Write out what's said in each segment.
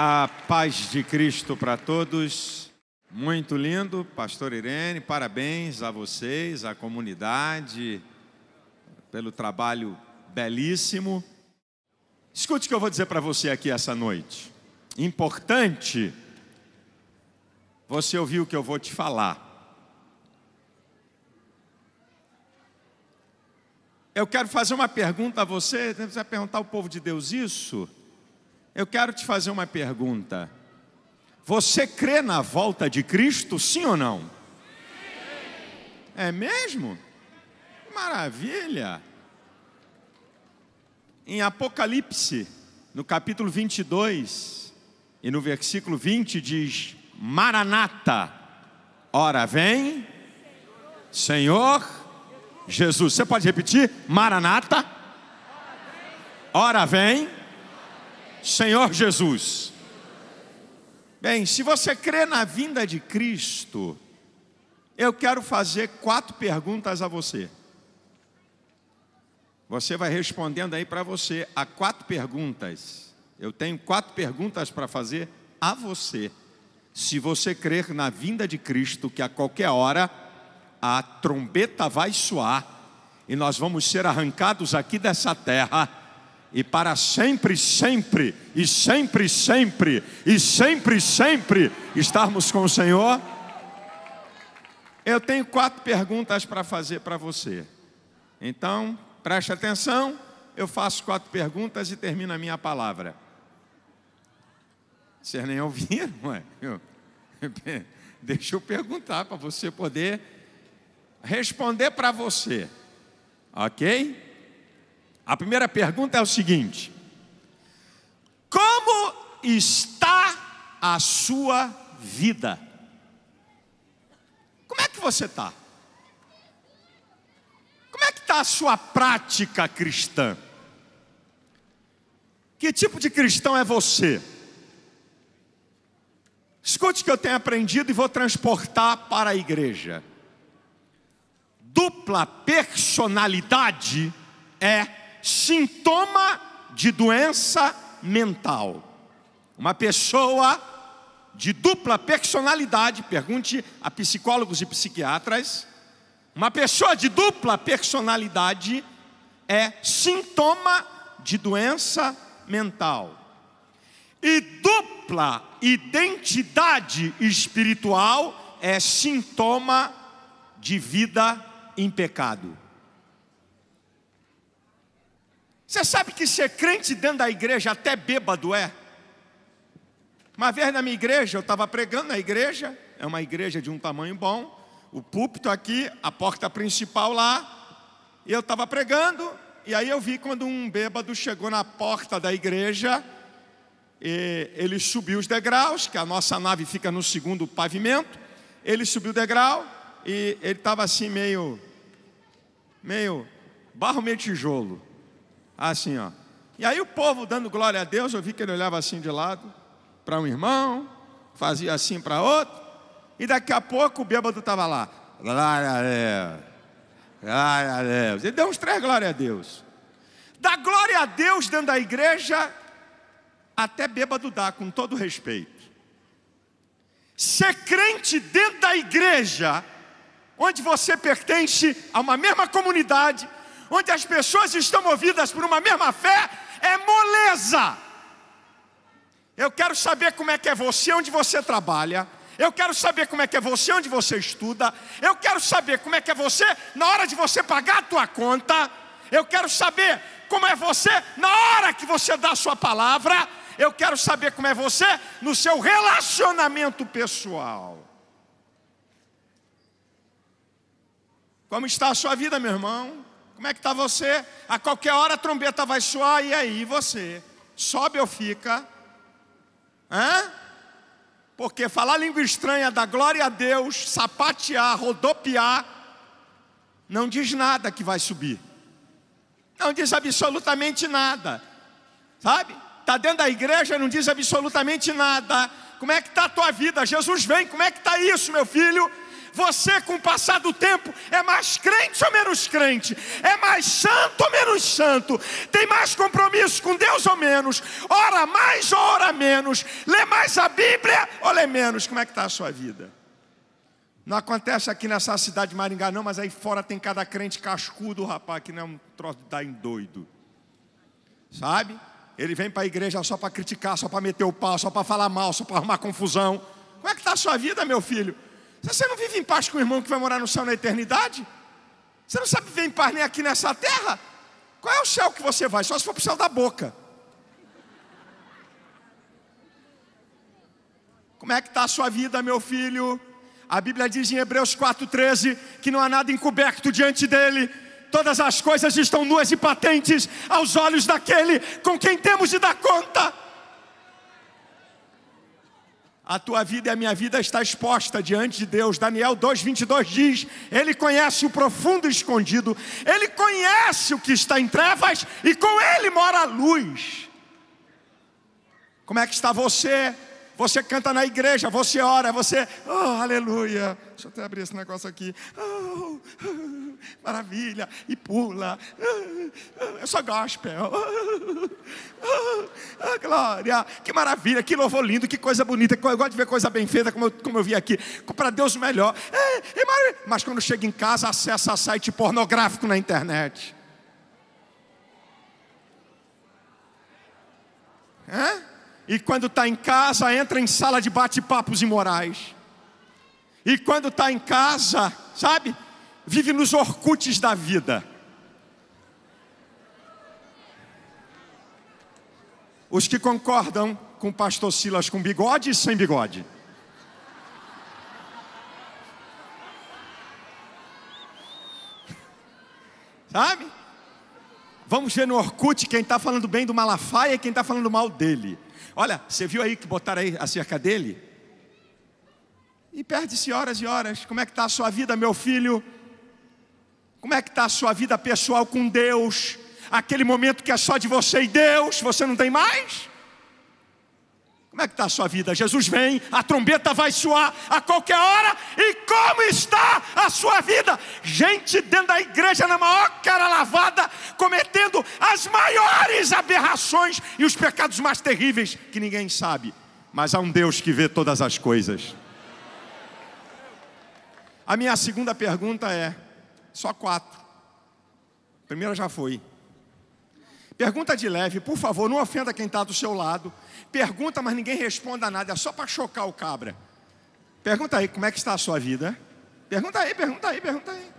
A paz de Cristo para todos. Muito lindo, Pastor Irene, parabéns a vocês, à comunidade, pelo trabalho belíssimo. Escute o que eu vou dizer para você aqui essa noite. Importante você ouvir o que eu vou te falar. Eu quero fazer uma pergunta a você, você vai perguntar ao povo de Deus isso? Eu quero te fazer uma pergunta. Você crê na volta de Cristo, sim ou não? Sim. É mesmo? Maravilha! Em Apocalipse, no capítulo 22 e no versículo 20, diz: Maranata, ora vem, Senhor Jesus. Você pode repetir? Maranata, ora vem, Senhor Jesus. Bem, se você crê na vinda de Cristo, eu quero fazer quatro perguntas a você. Você vai respondendo aí para você a quatro perguntas. Eu tenho quatro perguntas para fazer a você. Se você crer na vinda de Cristo, que a qualquer hora a trombeta vai soar e nós vamos ser arrancados aqui dessa terra e para sempre, sempre, e sempre, sempre, e sempre, sempre estarmos com o Senhor? Eu tenho quatro perguntas para fazer para você. Então, preste atenção, eu faço quatro perguntas e termino a minha palavra. Vocês nem ouviram, ué? Eu, deixa eu perguntar para você poder responder para você, ok? A primeira pergunta é o seguinte: Como está a sua vida? Como é que você está? Como é que está a sua prática cristã? Que tipo de cristão é você? Escute o que eu tenho aprendido e vou transportar para a igreja. Dupla personalidade é sintoma de doença mental. Uma pessoa de dupla personalidade, pergunte a psicólogos e psiquiatras, uma pessoa de dupla personalidade é sintoma de doença mental. E dupla identidade espiritual é sintoma de vida em pecado. Você sabe que ser crente dentro da igreja até bêbado é? Uma vez na minha igreja, eu estava pregando na igreja, é uma igreja de um tamanho bom, o púlpito aqui, a porta principal lá, e eu estava pregando, e aí eu vi quando um bêbado chegou na porta da igreja, ele subiu os degraus, que a nossa nave fica no segundo pavimento, ele subiu o degrau e ele estava assim meio, meio barro meio tijolo. Assim, ó. E aí o povo dando glória a Deus, eu vi que ele olhava assim de lado para um irmão, fazia assim para outro, e daqui a pouco o bêbado estava lá. Glória a Deus. Glória a Deus. Ele deu uns três glória a Deus. Dá glória a Deus dentro da igreja, até bêbado dá, com todo respeito. Ser crente dentro da igreja, onde você pertence a uma mesma comunidade, onde as pessoas estão movidas por uma mesma fé, é moleza. Eu quero saber como é que é você onde você trabalha. Eu quero saber como é que é você onde você estuda. Eu quero saber como é que é você na hora de você pagar a tua conta. Eu quero saber como é você na hora que você dá a sua palavra. Eu quero saber como é você no seu relacionamento pessoal. Como está a sua vida, meu irmão? Como é que está você? A qualquer hora a trombeta vai soar, e aí você? Sobe ou fica? Hã? Porque falar língua estranha da glória a Deus, sapatear, rodopiar, não diz nada que vai subir. Não diz absolutamente nada. Sabe? Está dentro da igreja, não diz absolutamente nada. Como é que está a tua vida? Jesus vem, como é que está isso, meu filho? Você, com o passar do tempo, é mais crente ou menos crente? É mais santo ou menos santo? Tem mais compromisso com Deus ou menos? Ora mais ou ora menos? Lê mais a Bíblia ou lê menos? Como é que está a sua vida? Não acontece aqui nessa cidade de Maringá, não, mas aí fora tem cada crente cascudo, rapaz, que não é um troço de dar em doido. Sabe? Ele vem para a igreja só para criticar, só para meter o pau, só para falar mal, só para arrumar confusão. Como é que está a sua vida, meu filho? Você não vive em paz com o irmão que vai morar no céu na eternidade? Você não sabe viver em paz nem aqui nessa terra? Qual é o céu que você vai? Só se for para o céu da boca. Como é que está a sua vida, meu filho? A Bíblia diz em Hebreus 4,13 que não há nada encoberto diante dele. Todas as coisas estão nuas e patentes aos olhos daquele com quem temos de dar conta a tua vida e a minha vida está exposta diante de Deus. Daniel 2:22 diz: Ele conhece o profundo escondido, ele conhece o que está em trevas e com ele mora a luz. Como é que está você? você canta na igreja, você ora, você, oh, aleluia. Deixa eu até abrir esse negócio aqui. Oh, oh, maravilha, e pula. Oh, eu só gospel. Oh, glória, que maravilha, que louvor lindo, que coisa bonita. Eu gosto de ver coisa bem feita, como eu, como eu vi aqui. Para Deus, o melhor. É, é Mas quando chega em casa, acessa site pornográfico na internet. Hã? E quando está em casa, entra em sala de bate-papos imorais. E quando está em casa, sabe, vive nos orcutes da vida. Os que concordam com o pastor Silas com bigode e sem bigode. Sabe? Vamos ver no Orkut quem está falando bem do Malafaia e quem está falando mal dele. Olha, você viu aí que botaram aí acerca dele? E perde-se horas e horas. Como é que está a sua vida, meu filho? Como é que está a sua vida pessoal com Deus? Aquele momento que é só de você e Deus, você não tem mais? Como é que está a sua vida? Jesus vem, a trombeta vai soar a qualquer hora, e como está a sua vida? gente dentro da igreja na maior cara lavada, cometendo as maiores aberrações e os pecados mais terríveis que ninguém sabe. Mas há um Deus que vê todas as coisas. A minha segunda pergunta é: só quatro. A primeira já foi. Pergunta de leve, por favor, não ofenda quem está do seu lado. Pergunta, mas ninguém responda nada, é só para chocar o cabra. Pergunta aí, como é que está a sua vida? Pergunta aí, pergunta aí, pergunta aí.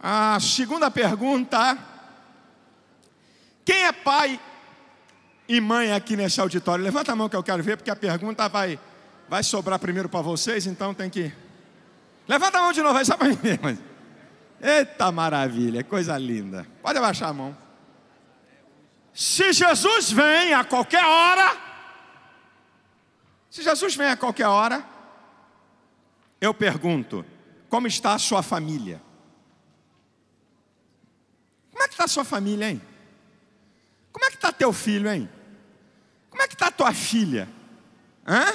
A segunda pergunta: quem é pai e mãe aqui nesse auditório? Levanta a mão que eu quero ver, porque a pergunta vai, vai sobrar primeiro para vocês, então tem que. Levanta a mão de novo, aí só para mim. Mas... Eita maravilha, coisa linda. Pode abaixar a mão. Se Jesus vem a qualquer hora, se Jesus vem a qualquer hora, eu pergunto: como está a sua família? Como é que está sua família, hein? Como é que está teu filho, hein? Como é que está tua filha? Hã?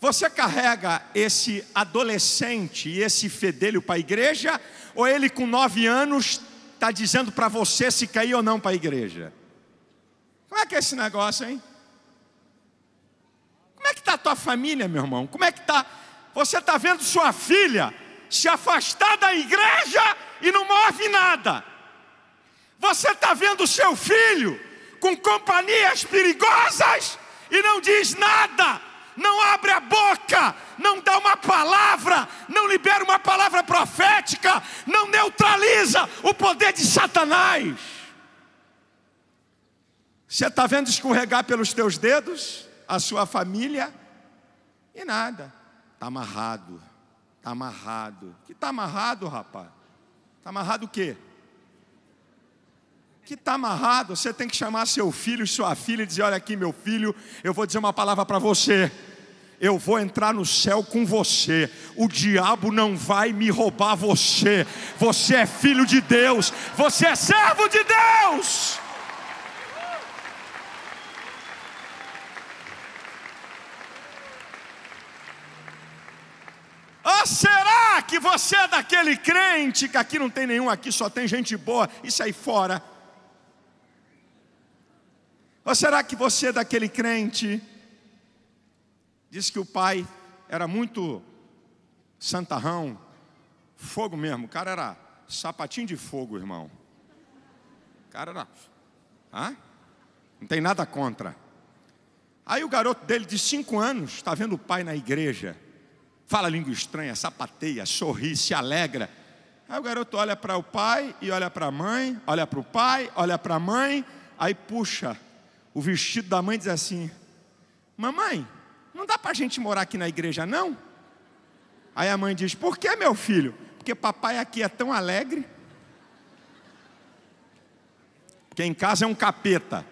Você carrega esse adolescente e esse fedelho para a igreja? Ou ele com nove anos está dizendo para você se cair ou não para a igreja? Como é que é esse negócio, hein? Como é que está a tua família, meu irmão? Como é que está? Você está vendo sua filha se afastar da igreja e não move nada. Você está vendo seu filho com companhias perigosas e não diz nada, não abre a boca, não dá uma palavra, não libera uma palavra profética, não neutraliza o poder de Satanás. Você está vendo escorregar pelos teus dedos a sua família e nada, está amarrado, está amarrado. O Que está amarrado, rapaz? Está amarrado o quê? que está amarrado, você tem que chamar seu filho, sua filha e dizer: Olha aqui, meu filho, eu vou dizer uma palavra para você. Eu vou entrar no céu com você, o diabo não vai me roubar você. Você é filho de Deus, você é servo de Deus. Ou ah, será que você é daquele crente que aqui não tem nenhum, aqui só tem gente boa, isso aí fora? Ou será que você é daquele crente? Diz que o pai era muito santarrão, fogo mesmo, o cara era sapatinho de fogo, irmão. O cara era. Ah? Não tem nada contra. Aí o garoto dele de cinco anos está vendo o pai na igreja, fala língua estranha, sapateia, sorri, se alegra. Aí o garoto olha para o pai e olha para a mãe, olha para o pai, olha para a mãe, aí puxa o vestido da mãe diz assim: Mamãe, não dá para a gente morar aqui na igreja, não? Aí a mãe diz: Por que, meu filho? Porque papai aqui é tão alegre. Porque em casa é um capeta.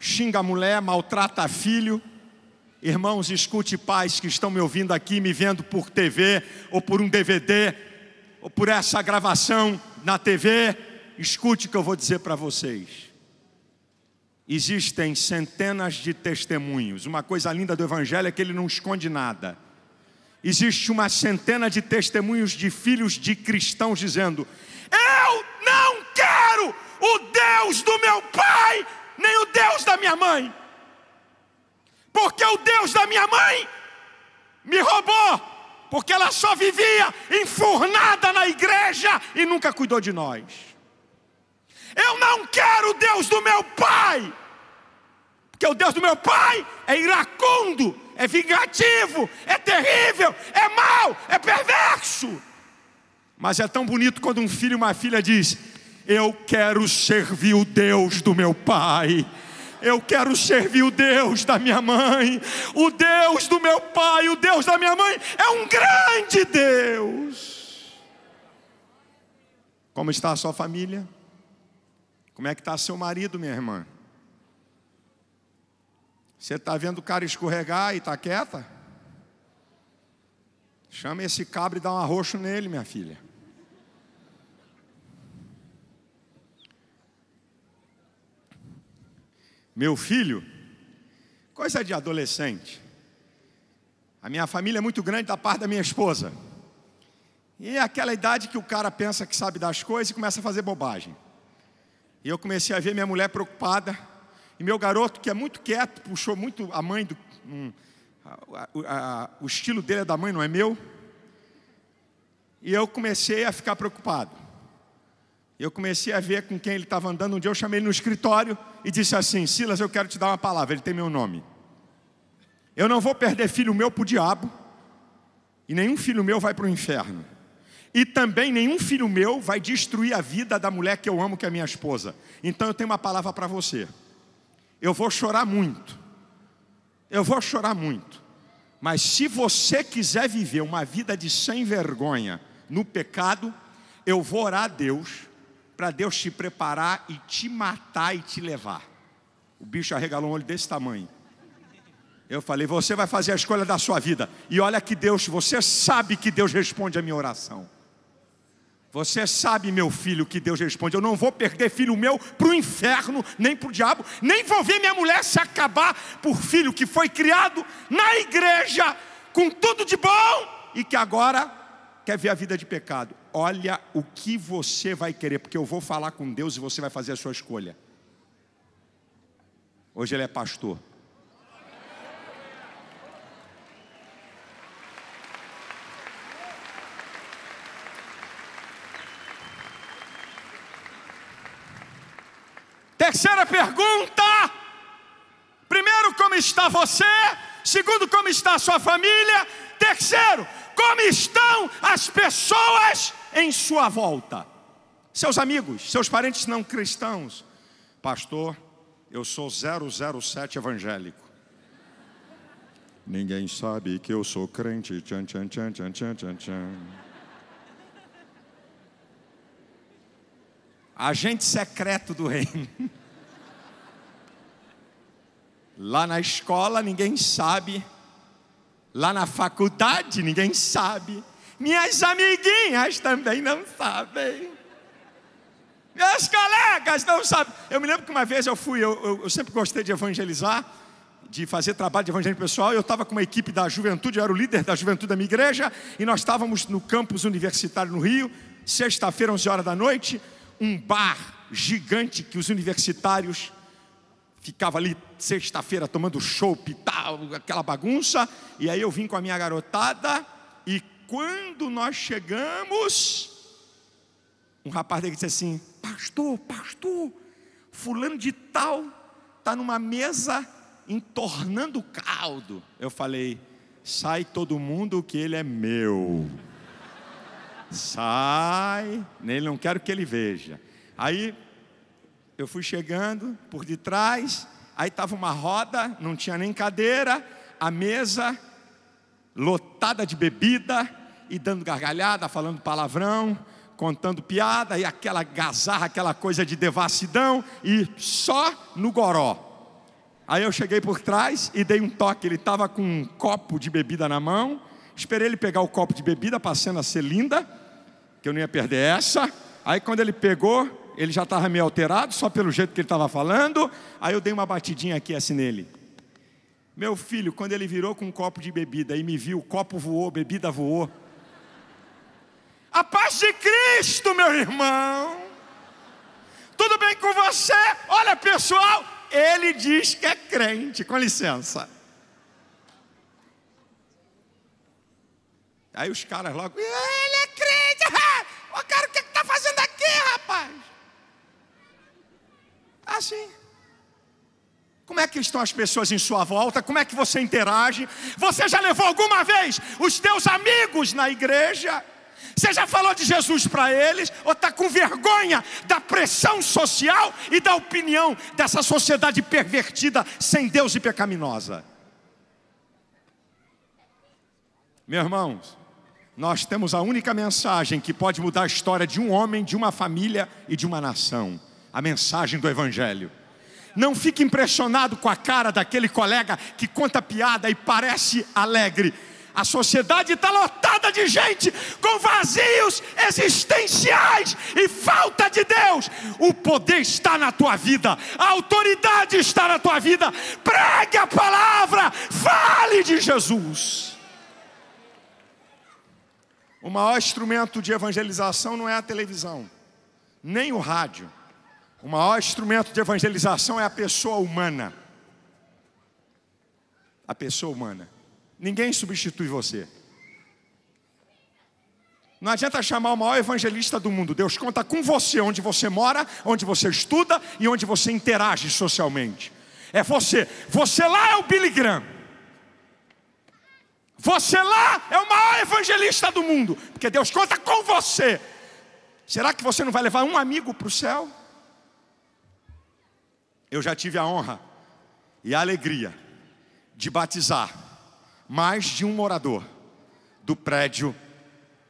Xinga a mulher, maltrata filho. Irmãos, escute pais que estão me ouvindo aqui, me vendo por TV, ou por um DVD, ou por essa gravação na TV. Escute o que eu vou dizer para vocês. Existem centenas de testemunhos. Uma coisa linda do Evangelho é que ele não esconde nada. Existe uma centena de testemunhos de filhos de cristãos dizendo: Eu não quero o Deus do meu pai, nem o Deus da minha mãe, porque o Deus da minha mãe me roubou, porque ela só vivia enfurnada na igreja e nunca cuidou de nós. Eu não quero o Deus do meu pai, porque o Deus do meu pai é iracundo, é vingativo, é terrível, é mau, é perverso. Mas é tão bonito quando um filho e uma filha diz: Eu quero servir o Deus do meu pai. Eu quero servir o Deus da minha mãe, o Deus do meu pai, o Deus da minha mãe é um grande Deus. Como está a sua família? Como é que está seu marido, minha irmã? Você está vendo o cara escorregar e está quieta? Chama esse cabra e dá um arroxo nele, minha filha. Meu filho, coisa de adolescente. A minha família é muito grande da parte da minha esposa. E é aquela idade que o cara pensa que sabe das coisas e começa a fazer bobagem. E eu comecei a ver minha mulher preocupada. E meu garoto, que é muito quieto, puxou muito a mãe do. Um, a, a, a, o estilo dele é da mãe, não é meu. E eu comecei a ficar preocupado. Eu comecei a ver com quem ele estava andando. Um dia eu chamei ele no escritório e disse assim: Silas, eu quero te dar uma palavra, ele tem meu nome. Eu não vou perder filho meu para o diabo, e nenhum filho meu vai para o inferno. E também nenhum filho meu vai destruir a vida da mulher que eu amo, que é minha esposa. Então eu tenho uma palavra para você. Eu vou chorar muito. Eu vou chorar muito. Mas se você quiser viver uma vida de sem vergonha no pecado, eu vou orar a Deus para Deus te preparar e te matar e te levar. O bicho arregalou um olho desse tamanho. Eu falei, você vai fazer a escolha da sua vida. E olha que Deus, você sabe que Deus responde a minha oração. Você sabe, meu filho, que Deus responde: Eu não vou perder filho meu para o inferno, nem para o diabo, nem vou ver minha mulher se acabar por filho que foi criado na igreja, com tudo de bom, e que agora quer ver a vida de pecado. Olha o que você vai querer, porque eu vou falar com Deus e você vai fazer a sua escolha. Hoje ele é pastor, está você, segundo, como está a sua família, terceiro, como estão as pessoas em sua volta. Seus amigos, seus parentes não cristãos. Pastor, eu sou 007 evangélico. Ninguém sabe que eu sou crente. Tchan, tchan, tchan, tchan, tchan, tchan, tchan. Agente secreto do reino. Lá na escola ninguém sabe, lá na faculdade ninguém sabe, minhas amiguinhas também não sabem. Meus colegas não sabem. Eu me lembro que uma vez eu fui, eu, eu, eu sempre gostei de evangelizar, de fazer trabalho de evangelho pessoal. Eu estava com uma equipe da juventude, eu era o líder da juventude da minha igreja, e nós estávamos no campus universitário no Rio, sexta-feira, 11 horas da noite, um bar gigante que os universitários ficava ali sexta-feira tomando chopp e tal, aquela bagunça, e aí eu vim com a minha garotada, e quando nós chegamos, um rapaz dele disse assim: Pastor, pastor, fulano de tal está numa mesa entornando caldo. Eu falei: Sai todo mundo que ele é meu. Sai, nem não quero que ele veja. Aí eu fui chegando por detrás, aí estava uma roda, não tinha nem cadeira, a mesa lotada de bebida e dando gargalhada, falando palavrão, contando piada e aquela gazarra, aquela coisa de devassidão e só no goró. Aí eu cheguei por trás e dei um toque, ele estava com um copo de bebida na mão, esperei ele pegar o copo de bebida, passando a ser linda, que eu não ia perder essa. Aí quando ele pegou, ele já estava meio alterado, só pelo jeito que ele estava falando. Aí eu dei uma batidinha aqui assim nele. Meu filho, quando ele virou com um copo de bebida e me viu, o copo voou, bebida voou. A paz de Cristo, meu irmão. Tudo bem com você? Olha, pessoal, ele diz que é crente, com licença. Aí os caras logo, ele é crente, o cara que Assim. Como é que estão as pessoas em sua volta? Como é que você interage? Você já levou alguma vez os teus amigos na igreja? Você já falou de Jesus para eles? Ou está com vergonha da pressão social e da opinião dessa sociedade pervertida, sem Deus e pecaminosa? Meus irmãos, nós temos a única mensagem que pode mudar a história de um homem, de uma família e de uma nação a mensagem do Evangelho. Não fique impressionado com a cara daquele colega que conta piada e parece alegre. A sociedade está lotada de gente com vazios existenciais e falta de Deus. O poder está na tua vida, a autoridade está na tua vida. Pregue a palavra, fale de Jesus. O maior instrumento de evangelização não é a televisão, nem o rádio o maior instrumento de evangelização é a pessoa humana. A pessoa humana. Ninguém substitui você. Não adianta chamar o maior evangelista do mundo. Deus conta com você, onde você mora, onde você estuda e onde você interage socialmente. É você. Você lá é o Billy Graham. Você lá é o maior evangelista do mundo, porque Deus conta com você. Será que você não vai levar um amigo para o céu? Eu já tive a honra e a alegria de batizar mais de um morador do prédio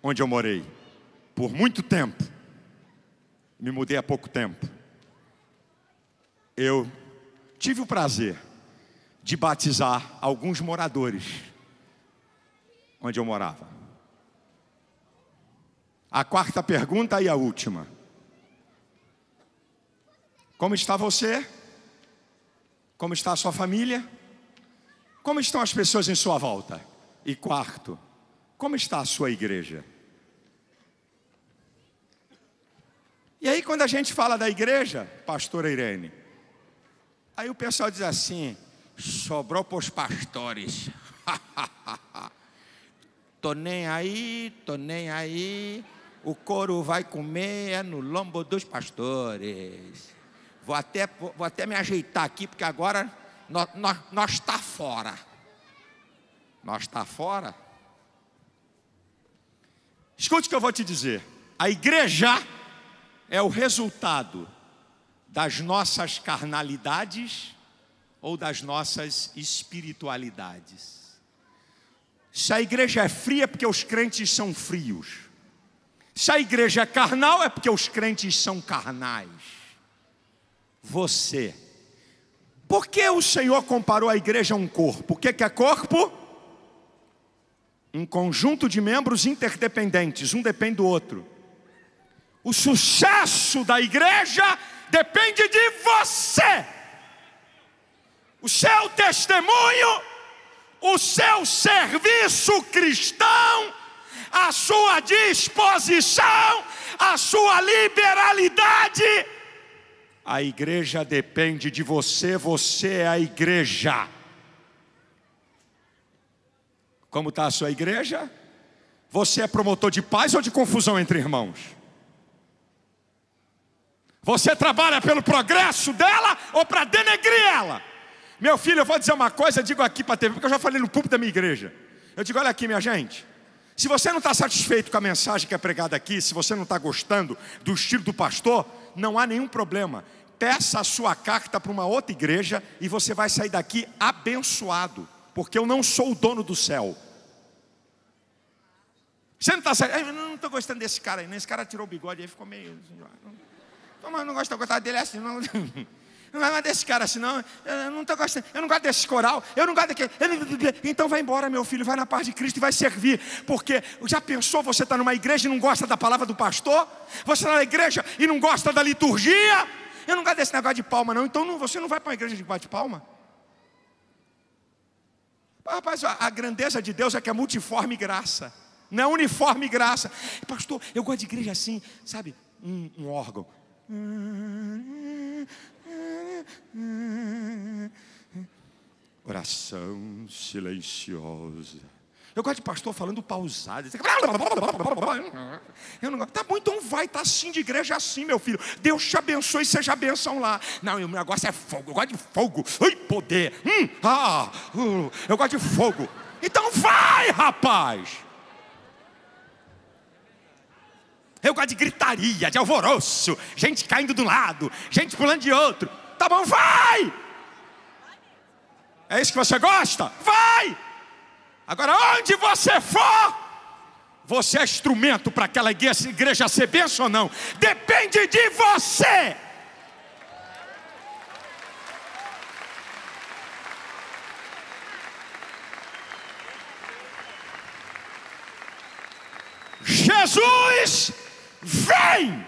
onde eu morei por muito tempo. Me mudei há pouco tempo. Eu tive o prazer de batizar alguns moradores onde eu morava. A quarta pergunta e a última. Como está você? Como está a sua família? Como estão as pessoas em sua volta? E quarto, como está a sua igreja? E aí, quando a gente fala da igreja, pastora Irene, aí o pessoal diz assim: sobrou para os pastores. tô nem aí, tô nem aí. O couro vai comer é no lombo dos pastores. Vou até, vou até me ajeitar aqui, porque agora nós está fora. Nós está fora. Escute o que eu vou te dizer. A igreja é o resultado das nossas carnalidades ou das nossas espiritualidades. Se a igreja é fria, é porque os crentes são frios. Se a igreja é carnal, é porque os crentes são carnais você. Por que o Senhor comparou a igreja a um corpo? O que é corpo? Um conjunto de membros interdependentes, um depende do outro. O sucesso da igreja depende de você. O seu testemunho, o seu serviço cristão, a sua disposição, a sua liberalidade a igreja depende de você, você é a igreja. Como está a sua igreja? Você é promotor de paz ou de confusão entre irmãos? Você trabalha pelo progresso dela ou para denegrir ela? Meu filho, eu vou dizer uma coisa, digo aqui para a TV, porque eu já falei no público da minha igreja. Eu digo, olha aqui, minha gente. Se você não está satisfeito com a mensagem que é pregada aqui, se você não está gostando do estilo do pastor, não há nenhum problema peça a sua carta para uma outra igreja e você vai sair daqui abençoado, porque eu não sou o dono do céu. Você não está saindo, eu não estou gostando desse cara aí, esse cara tirou o bigode, aí ficou meio. Então, mas não gosto, eu gostar dele é assim, não. Não é desse cara assim, não. Eu não estou gostando, eu não gosto desse coral, eu não gosto daquele. Então vai embora, meu filho, vai na paz de Cristo e vai servir. Porque já pensou você está numa igreja e não gosta da palavra do pastor? Você está na igreja e não gosta da liturgia? eu não gosto desse negócio de palma, não. Então não, você não vai para uma igreja de bate palma. Ah, rapaz, a, grandeza de Deus é que é multiforme graça. Não é uniforme graça. Pastor, eu gosto de igreja assim, sabe? um, um órgão. Oração silenciosa. Eu gosto de pastor falando pausado. Eu não gosto. Tá bom, então vai, tá assim de igreja assim, meu filho. Deus te abençoe, seja bênção lá. Não, o negócio é fogo. Eu gosto de fogo. Ai, poder. Hum, ah, uh, eu gosto de fogo. Então vai, rapaz. Eu gosto de gritaria, de alvoroço, gente caindo de um lado, gente pulando de outro. Tá bom, vai! É isso que você gosta? Vai! Agora, onde você for, você é instrumento para aquela igreja, igreja ser benção ou não, depende de você. Jesus vem!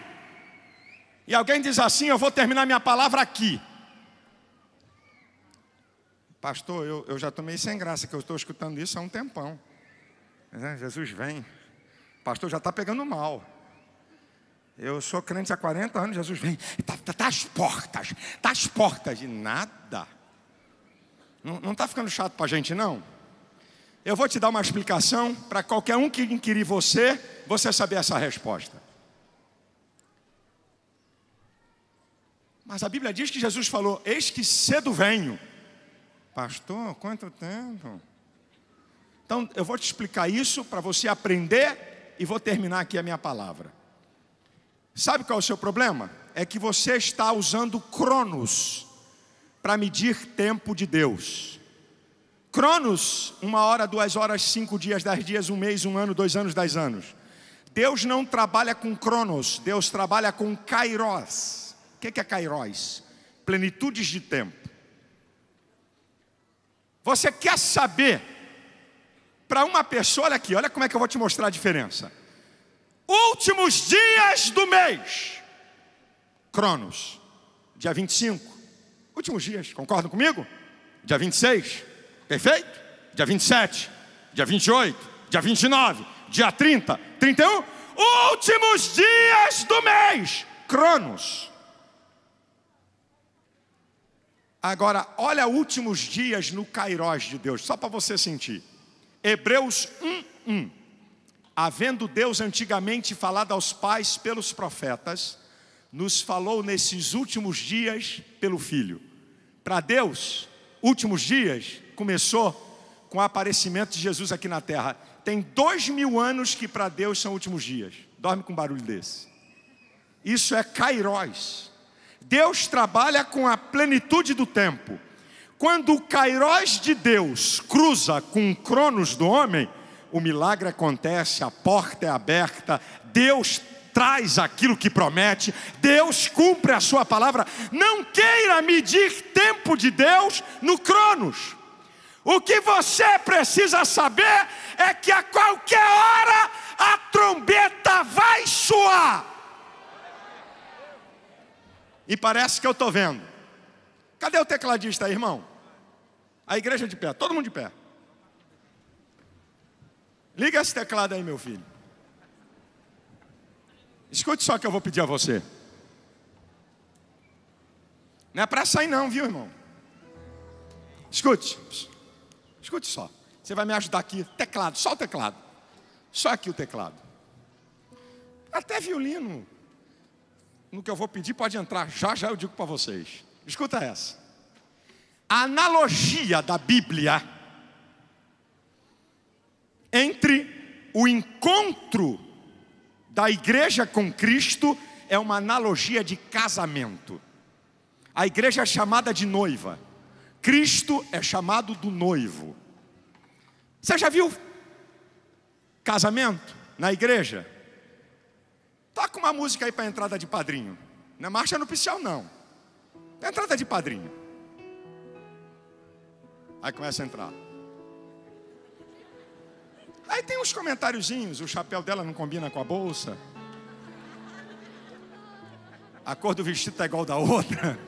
E alguém diz assim: Eu vou terminar minha palavra aqui. Pastor, eu, eu já tomei sem graça, que eu estou escutando isso há um tempão. Né, Jesus vem. Pastor, já está pegando mal. Eu sou crente há 40 anos, Jesus vem. Está tá, tá às portas, está às portas. de nada. Não está ficando chato para a gente, não? Eu vou te dar uma explicação para qualquer um que inquirir você, você saber essa resposta. Mas a Bíblia diz que Jesus falou: Eis que cedo venho. Pastor, quanto tempo? Então, eu vou te explicar isso para você aprender e vou terminar aqui a minha palavra. Sabe qual é o seu problema? É que você está usando Cronos para medir tempo de Deus. Cronos, uma hora, duas horas, cinco dias, dez dias, um mês, um ano, dois anos, dez anos. Deus não trabalha com Cronos, Deus trabalha com Kairos. O que é Kairos? Plenitudes de tempo. Você quer saber para uma pessoa, olha aqui, olha como é que eu vou te mostrar a diferença. Últimos dias do mês, Cronos, dia 25. Últimos dias, concordam comigo? Dia 26, perfeito? Dia 27, dia 28, dia 29, dia 30, 31. Últimos dias do mês, Cronos. Agora, olha últimos dias no Cairós de Deus, só para você sentir. Hebreus 1, 1. Havendo Deus antigamente falado aos pais pelos profetas, nos falou nesses últimos dias pelo Filho. Para Deus, últimos dias começou com o aparecimento de Jesus aqui na terra. Tem dois mil anos que para Deus são últimos dias. Dorme com um barulho desse. Isso é Cairós. Deus trabalha com a plenitude do tempo. Quando o kairós de Deus cruza com o cronos do homem, o milagre acontece, a porta é aberta, Deus traz aquilo que promete, Deus cumpre a sua palavra. Não queira medir tempo de Deus no cronos. O que você precisa saber é que a qualquer hora a trombeta vai soar. E parece que eu estou vendo. Cadê o tecladista aí, irmão? A igreja de pé, todo mundo de pé. Liga esse teclado aí, meu filho. Escute só que eu vou pedir a você. Não é para sair não, viu, irmão? Escute. Escute só. Você vai me ajudar aqui. Teclado, só o teclado. Só aqui o teclado. Até violino no que eu vou pedir, pode entrar, já já eu digo para vocês. Escuta essa. A analogia da Bíblia entre o encontro da igreja com Cristo é uma analogia de casamento. A igreja é chamada de noiva. Cristo é chamado do noivo. Você já viu casamento na igreja? Toca uma música aí para entrada de padrinho. Não é marcha nupcial, não. É entrada de padrinho. Aí começa a entrar. Aí tem uns comentáriozinhos, o chapéu dela não combina com a bolsa. A cor do vestido tá igual da outra.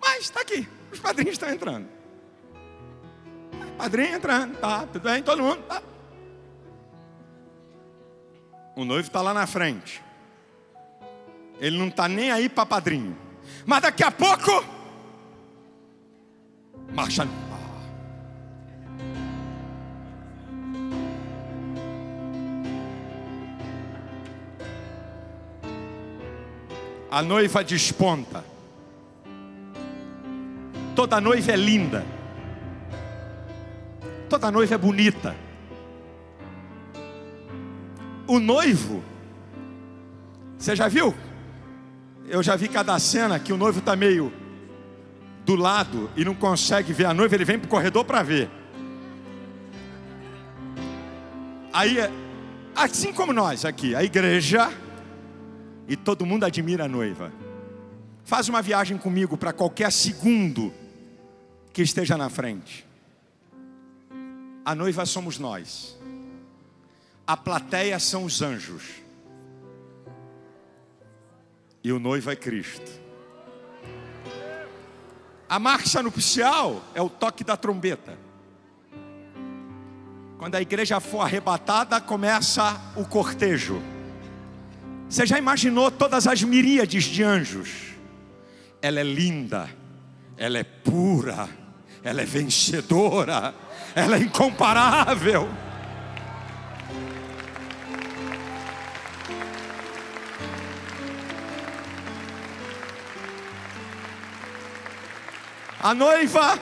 Mas está aqui, os padrinhos estão entrando. Padrinho entrando, tá, tudo bem, todo mundo, tá. O noivo está lá na frente. Ele não está nem aí para padrinho. Mas daqui a pouco. Marcha. A noiva desponta. Toda noiva é linda. Toda noiva é bonita o noivo. Você já viu? Eu já vi cada cena que o noivo está meio do lado e não consegue ver a noiva, ele vem para o corredor para ver. Aí, assim como nós aqui, a igreja, e todo mundo admira a noiva. Faz uma viagem comigo para qualquer segundo que esteja na frente. A noiva somos nós a plateia são os anjos. E o noivo é Cristo. A marcha nupcial é o toque da trombeta. Quando a igreja for arrebatada, começa o cortejo. Você já imaginou todas as miríades de anjos? Ela é linda, ela é pura, ela é vencedora, ela é incomparável. A noiva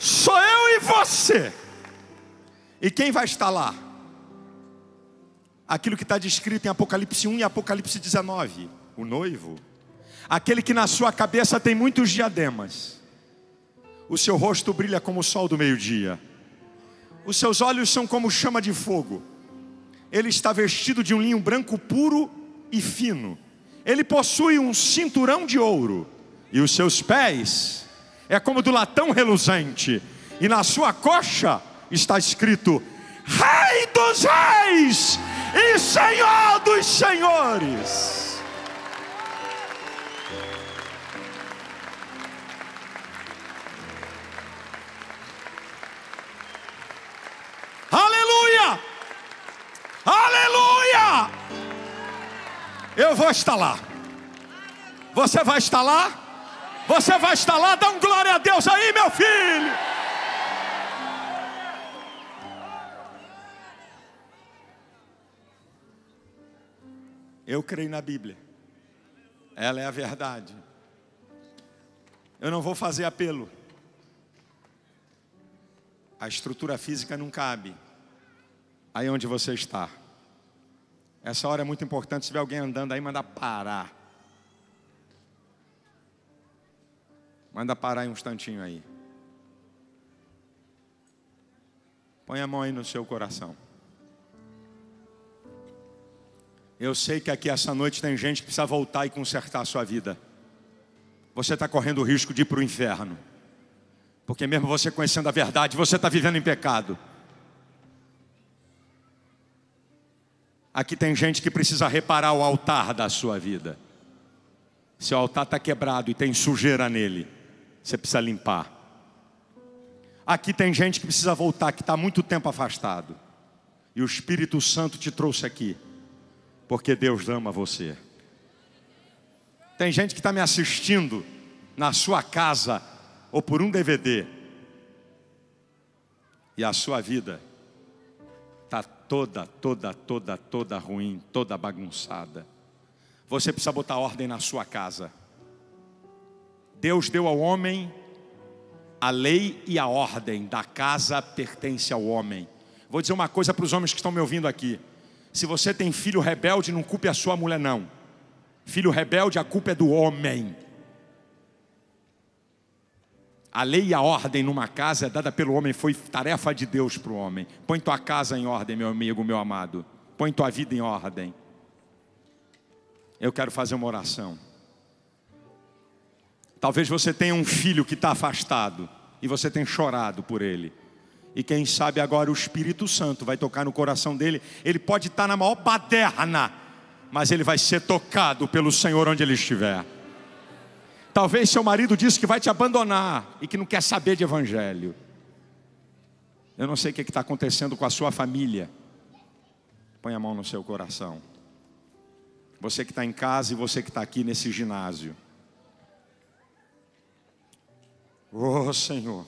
sou eu e você. E quem vai estar lá? Aquilo que está descrito em Apocalipse 1 e Apocalipse 19: o noivo, aquele que na sua cabeça tem muitos diademas, o seu rosto brilha como o sol do meio-dia, os seus olhos são como chama de fogo, ele está vestido de um linho branco puro e fino, ele possui um cinturão de ouro e os seus pés é como do latão reluzente, e na sua coxa está escrito: Rei dos Reis e Senhor dos Senhores. Aleluia! Aleluia! Eu vou estar lá. Você vai estar lá? Você vai estar lá, dá um glória a Deus aí, meu filho. Eu creio na Bíblia. Ela é a verdade. Eu não vou fazer apelo. A estrutura física não cabe. Aí onde você está. Essa hora é muito importante. Se tiver alguém andando aí, manda parar. Manda parar um instantinho aí. Põe a mão aí no seu coração. Eu sei que aqui essa noite tem gente que precisa voltar e consertar a sua vida. Você está correndo o risco de ir para o inferno. Porque mesmo você conhecendo a verdade, você está vivendo em pecado. Aqui tem gente que precisa reparar o altar da sua vida. Seu altar está quebrado e tem sujeira nele. Você precisa limpar. Aqui tem gente que precisa voltar, que está muito tempo afastado. E o Espírito Santo te trouxe aqui, porque Deus ama você. Tem gente que está me assistindo na sua casa ou por um DVD. E a sua vida está toda, toda, toda, toda ruim, toda bagunçada. Você precisa botar ordem na sua casa. Deus deu ao homem a lei e a ordem da casa pertence ao homem. Vou dizer uma coisa para os homens que estão me ouvindo aqui. Se você tem filho rebelde, não culpe a sua mulher, não. Filho rebelde, a culpa é do homem. A lei e a ordem numa casa é dada pelo homem, foi tarefa de Deus para o homem. Põe tua casa em ordem, meu amigo, meu amado. Põe tua vida em ordem. Eu quero fazer uma oração. Talvez você tenha um filho que está afastado e você tem chorado por ele. E quem sabe agora o Espírito Santo vai tocar no coração dele. Ele pode estar tá na maior paterna, mas ele vai ser tocado pelo Senhor onde ele estiver. Talvez seu marido disse que vai te abandonar e que não quer saber de evangelho. Eu não sei o que é está acontecendo com a sua família. Põe a mão no seu coração. Você que está em casa e você que está aqui nesse ginásio. Oh Senhor,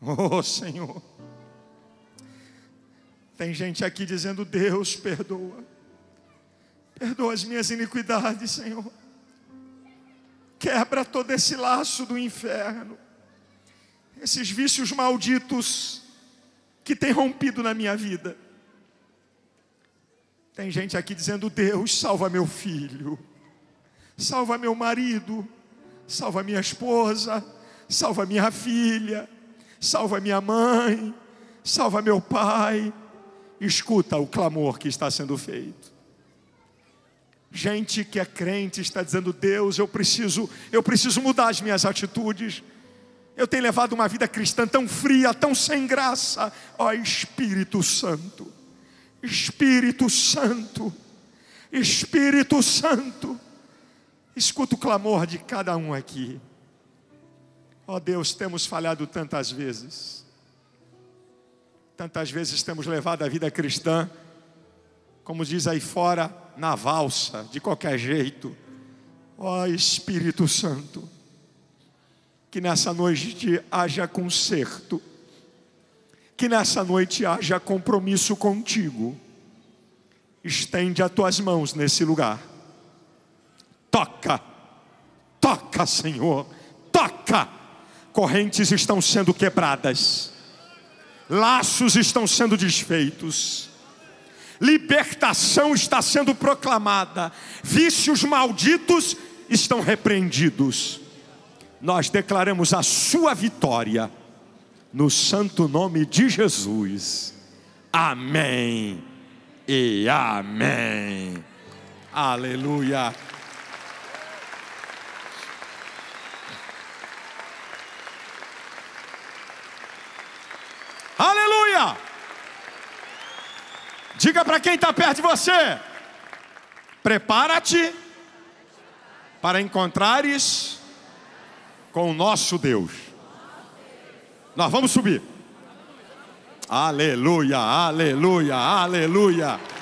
oh Senhor. Tem gente aqui dizendo: Deus, perdoa, perdoa as minhas iniquidades, Senhor. Quebra todo esse laço do inferno, esses vícios malditos que tem rompido na minha vida. Tem gente aqui dizendo: Deus, salva meu filho, salva meu marido, salva minha esposa, salva minha filha, salva minha mãe, salva meu pai. Escuta o clamor que está sendo feito. Gente que é crente está dizendo: Deus, eu preciso, eu preciso mudar as minhas atitudes. Eu tenho levado uma vida cristã tão fria, tão sem graça. Ó oh, Espírito Santo, Espírito Santo, Espírito Santo, escuta o clamor de cada um aqui. Ó oh Deus, temos falhado tantas vezes. Tantas vezes temos levado a vida cristã, como diz aí fora, na valsa, de qualquer jeito. Ó oh Espírito Santo, que nessa noite haja conserto, que nessa noite haja compromisso contigo. Estende as tuas mãos nesse lugar. Toca, toca, Senhor correntes estão sendo quebradas, laços estão sendo desfeitos, libertação está sendo proclamada, vícios malditos estão repreendidos. Nós declaramos a sua vitória no santo nome de Jesus. Amém e amém. Aleluia. Diga para quem está perto de você: prepara-te para encontrares com o nosso Deus. Nós vamos subir. Aleluia, aleluia, aleluia.